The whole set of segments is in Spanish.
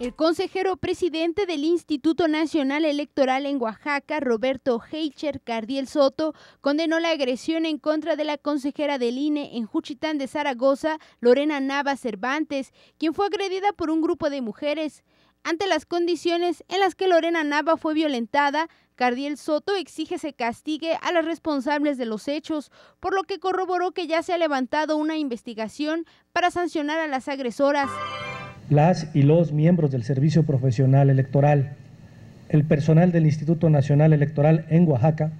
El consejero presidente del Instituto Nacional Electoral en Oaxaca, Roberto Heicher Cardiel Soto, condenó la agresión en contra de la consejera del INE en Juchitán de Zaragoza, Lorena Nava Cervantes, quien fue agredida por un grupo de mujeres. Ante las condiciones en las que Lorena Nava fue violentada, Cardiel Soto exige se castigue a los responsables de los hechos, por lo que corroboró que ya se ha levantado una investigación para sancionar a las agresoras las y los miembros del Servicio Profesional Electoral, el personal del Instituto Nacional Electoral en Oaxaca,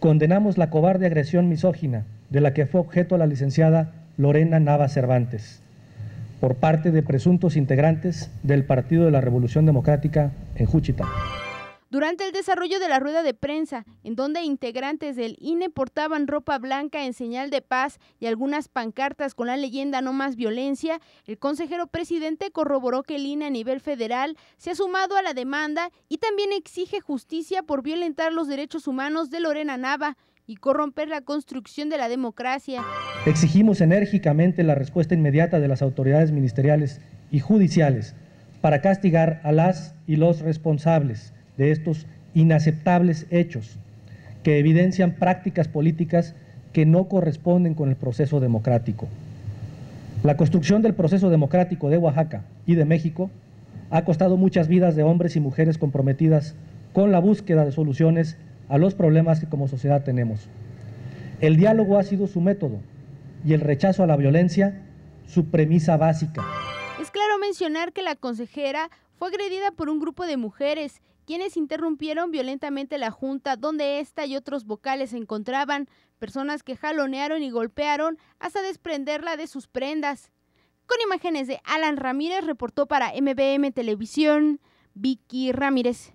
condenamos la cobarde agresión misógina de la que fue objeto la licenciada Lorena Nava Cervantes por parte de presuntos integrantes del Partido de la Revolución Democrática en Juchitán. Durante el desarrollo de la rueda de prensa, en donde integrantes del INE portaban ropa blanca en señal de paz y algunas pancartas con la leyenda No más violencia, el consejero presidente corroboró que el INE a nivel federal se ha sumado a la demanda y también exige justicia por violentar los derechos humanos de Lorena Nava y corromper la construcción de la democracia. Exigimos enérgicamente la respuesta inmediata de las autoridades ministeriales y judiciales para castigar a las y los responsables de estos inaceptables hechos que evidencian prácticas políticas que no corresponden con el proceso democrático. La construcción del proceso democrático de Oaxaca y de México ha costado muchas vidas de hombres y mujeres comprometidas con la búsqueda de soluciones a los problemas que como sociedad tenemos. El diálogo ha sido su método y el rechazo a la violencia su premisa básica. Es claro mencionar que la consejera fue agredida por un grupo de mujeres, quienes interrumpieron violentamente la junta donde esta y otros vocales se encontraban, personas que jalonearon y golpearon hasta desprenderla de sus prendas. Con imágenes de Alan Ramírez reportó para MBM Televisión Vicky Ramírez.